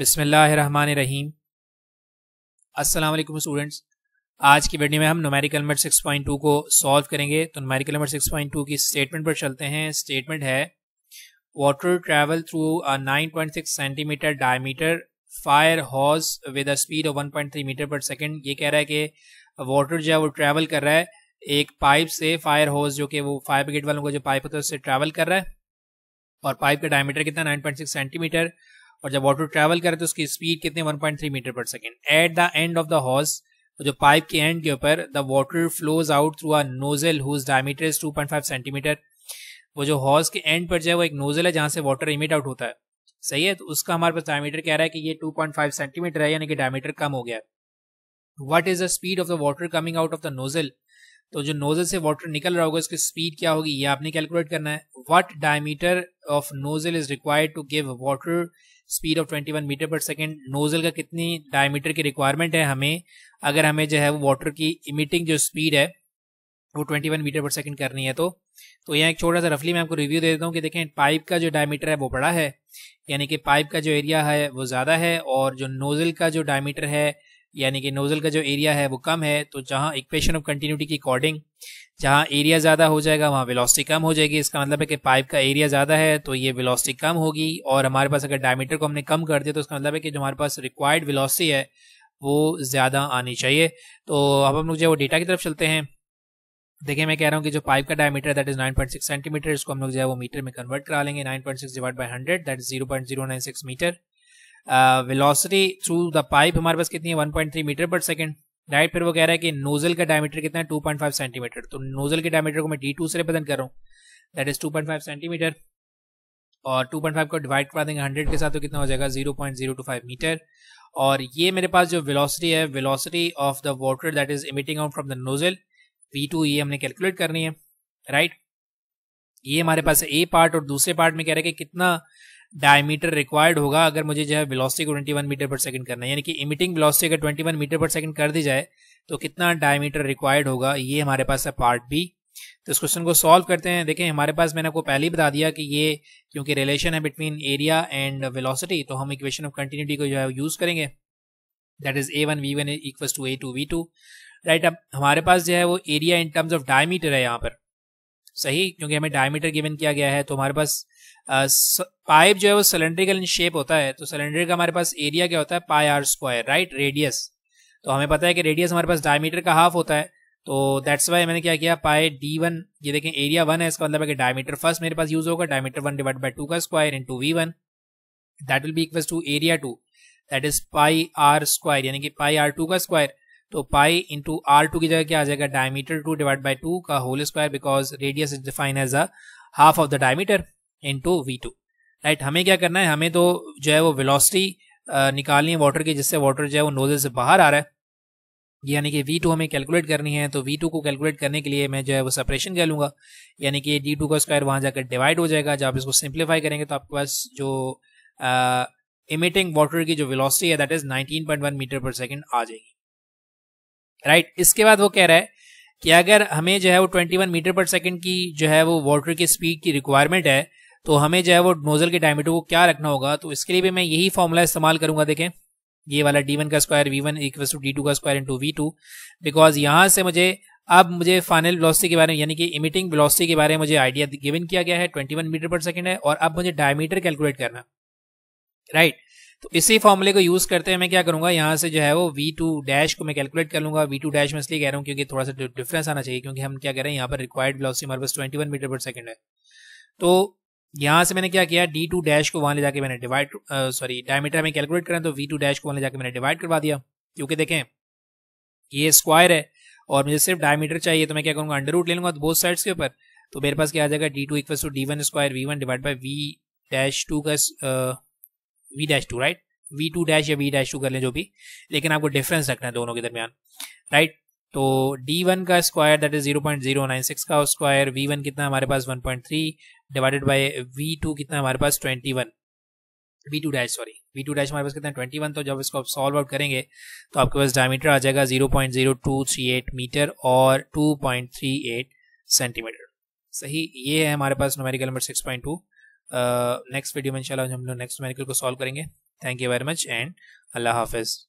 बिसमीम वालेकुम स्टूडेंट्स आज की वीडियो में हम नुमेरिकल नंबर 6.2 को सॉल्व करेंगे तो नुमेरिकल नंबर 6.2 की स्टेटमेंट पर चलते हैं स्टेटमेंट है water travel through a 9.6 centimetre diameter fire hose with a speed of 1.3 metre पर सेकंड ये कह रहा है कि वाटर जो है वो ट्रैवल कर रहा है एक पाइप से फायर हॉज जो कि वो फायर ब्रिगेड वालों का जो पाइप होता है उससे ट्रैवल कर रहा है और पाइप का डायमीटर कितना 9.6 सेंटीमीटर और जब वाटर ट्रैवल करे तो उसकी स्पीड कितनी 1.3 मीटर पर second at the end of the horse जो पाइप के एंड के ऊपर the water flows out through a nozzle whose diameter is 2.5 centimetre वो जो हॉर्स के एंड पर जो है वो एक नोजल है जहाँ से वाटर इमिट आउट होता है सही है तो उसका हमारे पास डायमीटर कह रहा है कि ये 2.5 सेंटीमीटर है यानी कि डायमीटर कम हो गया what is the speed of the water coming out of the nozzle तो जो नोजल से वाटर निकल रहा होगा उसकी स्पीड क्या होगी ये आपने कैलकुलेट करना है what diameter of nozzle is required to give water speed of 21 metre पर सेकेंड नोजल का कितनी डायमीटर की रिक्वायरमेंट है हमें अगर हमें जो है वो वाटर की इमिटिंग जो स्पीड है वो 21 मीटर पर सेकेंड करनी है तो तो यहाँ एक छोटा सा रफली मैं आपको रिव्यू दे देता हूँ कि देखें पाइप का जो डायमीटर है वो बड़ा है यानी कि पाइप का जो एरिया है वो ज़्यादा है और जो नोजल का जो डायमीटर है यानी कि नोज़ल का जो एरिया है वो कम है तो जहाँ इक्वेशन ऑफ कंटिन्यूटी की अकॉर्डिंग जहाँ एरिया ज़्यादा हो जाएगा वहाँ वेलोसिटी कम हो जाएगी इसका मतलब है कि पाइप का एरिया ज़्यादा है तो ये वेलोसिटी कम होगी और हमारे पास अगर डायमीटर को हमने कम कर दिया तो इसका मतलब है कि जो हमारे पास रिक्वायर्ड वेलोसिटी है वो ज़्यादा आनी चाहिए तो अब हम लोग जो है वो डेटा की तरफ चलते हैं देखिए मैं कह रहा हूँ कि जो पाइप का डायमीटर दैट इज़ 9.6 सेंटीमीटर इसको हम लोग जो है वो मीटर में कन्वर्ट करा लेंगे 9.6 divide by 100 that is 0.096 metre velocity through the pipe हमारे पास कितनी है 1.3 मीटर पर सेकंड राइट फिर वो कह रहा है कि नोजल का डायमीटर कितना है 2.5 सेंटीमीटर तो नोजल के डायमीटर को मैं डी टू से रिप्रेजेंट कर रहा हूँ दैट इज 2.5 सेंटीमीटर और 2.5 को डिवाइड करा देंगे 100 के साथ तो कितना हो जाएगा 0.025 मीटर और ये मेरे पास जो वेलोसिटी है velocity of the water that is emitting out from the nozzle V two ये हमने कैलकुलेट करनी है राइट right? ये हमारे पास ए पार्ट और दूसरे पार्ट में कह रहे हैं कि कितना डायमीटर रिक्वायर्ड होगा अगर मुझे जो है वेलोसिटी को 21 मीटर पर सेकंड करना है यानी कि इमिटिंग वेलोसिटी अगर 21 मीटर पर सेकंड कर दी जाए तो कितना डायमीटर रिक्वायर्ड होगा ये हमारे पास है पार्ट बी तो इस क्वेश्चन को सॉल्व करते हैं देखें हमारे पास मैंने आपको पहले ही बता दिया कि ये क्योंकि रिलेशन है बिटवीन एरिया एंड वेलोसिटी तो हम इक्वेशन ऑफ कंटिन्यूटी को जो है यूज़ करेंगे that is A one V one equals two A two V two right अब हमारे पास जो है वो area in terms of diameter है यहाँ पर सही क्योंकि हमें डायमीटर गिवन किया गया है तो हमारे पास पाइप जो है वो सिलेंड्रिकल इन शेप होता है तो सिलेंडर का हमारे पास एरिया क्या होता है pi R square right radius तो हमें पता है कि रेडियस हमारे पास डायमीटर का हाफ होता है तो दैट्स वाई मैंने क्या किया पाए डी वन ये देखें एरिया वन है इसका मतलब है कि डायमीटर फर्स्ट मेरे पास यूज होगा diameter one divide by two का square into V one that will be equal to area two that is pi R square यानी कि पाई आर टू का स्क्वायर तो पाई इंटू आर टू की जगह क्या आ जाएगा diameter two divide by two का whole square because radius is define as a half of the diameter into V two right हमें क्या करना है हमें तो जो है वो वेलोसिटी निकालनी है वाटर की जिससे वाटर जो है वो नोजल से बाहर आ रहा है यानी कि V2 हमें कैलकुलेट करनी है तो V2 को कैलकुलेट करने के लिए मैं जो है वो सेपरेशन कह लूंगा यानी कि टू का स्क्वायर वहां जाकर डिवाइड हो जाएगा जब आप इसको सिंप्लीफाई करेंगे तो आपके पास जो इमिटिंग वाटर की जो वेलोसिटी है दैट इज़ 19.1 मीटर पर सेकंड आ जाएगी राइट इसके बाद वो कह रहा है कि अगर हमें जो है वो 21 मीटर पर सेकंड की जो है वो वाटर की स्पीड की रिक्वायरमेंट है तो हमें जो है वो नोजल के डायमीटर को क्या रखना होगा तो इसके लिए भी मैं यही फॉर्मूला इस्तेमाल करूंगा देखें ये वाला डी का स्क्वायर वी वन का स्क्वायर इंटू टू बिकॉज यहाँ से मुझे अब मुझे फाइनल ब्लॉसिटी के बारे में यानी कि इमिटिंग ब्लॉसिटी के बारे में मुझे आइडिया गिवन किया गया है 21 मीटर पर सेकंड है और अब मुझे डायमीटर कैलकुलेट करना राइट right. तो इसी फॉर्मूले को यूज करते हुए मैं क्या करूंगा यहाँ से जो है वो वी टू डैश को मैं कैलकुलेट कर लूंगा वी टू डैश में इसलिए कह रहा हूँ क्योंकि थोड़ा सा डिफरेंस आना चाहिए क्योंकि हम क्या कह रहे हैं यहाँ पर रिक्वायर्ड ब्लॉसी हमारे पास ट्वेंटी वन मीटर पर सेकेंड है तो यहाँ से मैंने क्या किया डी टू डैश को वहां ले जाकर मैंने डिवाइड सॉरी डायमीटर में कैलकुलेट करें तो वी टू डैश को वहां ले जाकर मैंने डिवाइड करवा दिया क्योंकि देखें ये स्क्वायर है और मुझे सिर्फ डायमीटर चाहिए तो मैं क्या करूँगा अंडर रूट ले लूंगा बोथ साइड्स के ऊपर तो मेरे पास क्या आ जाएगा D two equal to D one square V one divide by V dash two का V dash two right V two dash या वी डैश टू कर लें जो भी लेकिन आपको डिफरेंस रखना है दोनों के दरमियान राइट तो डी वन का square that is zero point zero nine six का स्क्वायर वी वन कितना हमारे पास one point three divided by V two कितना हमारे पास twenty one V two dash sorry V two dash हमारे पास कितना ट्वेंटी वन तो जब इसको आप सॉल्व आउट करेंगे तो आपके पास डायमीटर आ जाएगा zero point zero two three eight metre और two point three eight centimetre सही ये है हमारे पास numerical number six point two next uh, video में इंशाल्लाह हम लोग नेक्स्ट मेडिकल को सॉल्व करेंगे thank you very much and अल्लाह हाफिज़